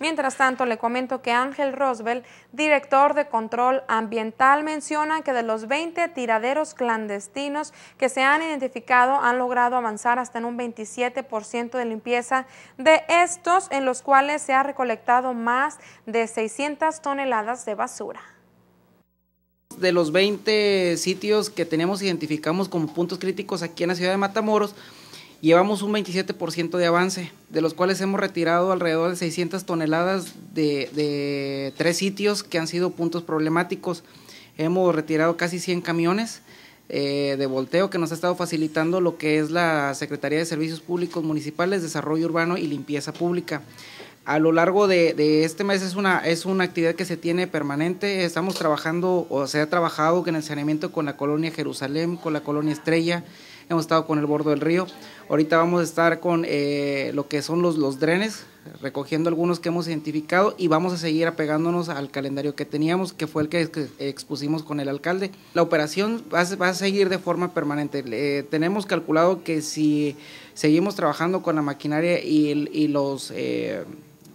Mientras tanto, le comento que Ángel Roswell, director de control ambiental, menciona que de los 20 tiraderos clandestinos que se han identificado han logrado avanzar hasta en un 27% de limpieza de estos, en los cuales se ha recolectado más de 600 toneladas de basura. De los 20 sitios que tenemos, identificamos como puntos críticos aquí en la ciudad de Matamoros, Llevamos un 27% de avance, de los cuales hemos retirado alrededor de 600 toneladas de, tres sitios que han sido puntos problemáticos. Hemos retirado casi 100 camiones eh, de volteo que nos ha estado facilitando lo que es la Secretaría de Servicios Públicos Municipales, Desarrollo Urbano y Limpieza Pública. A lo largo de, de, este mes es una, es una actividad que se tiene permanente. Estamos trabajando o se ha trabajado en el saneamiento con la colonia Jerusalén, con la colonia Estrella, hemos estado con el bordo del río. Ahorita vamos a estar con eh, lo que son los, los drenes, recogiendo algunos que hemos identificado y vamos a seguir apegándonos al calendario que teníamos, que fue el que expusimos con el alcalde. La operación va, a seguir de forma permanente. tenemos calculado que si seguimos trabajando con la maquinaria y, y los eh,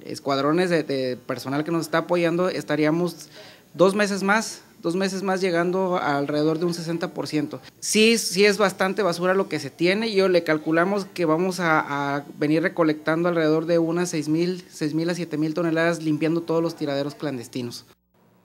escuadrones de personal que nos está apoyando, estaríamos dos meses más dos meses más llegando alrededor de un 60%. Sí, sí es bastante basura lo que se tiene. y Yo le calculamos que vamos a, venir recolectando alrededor de unas seis mil a mil toneladas limpiando todos los tiraderos clandestinos.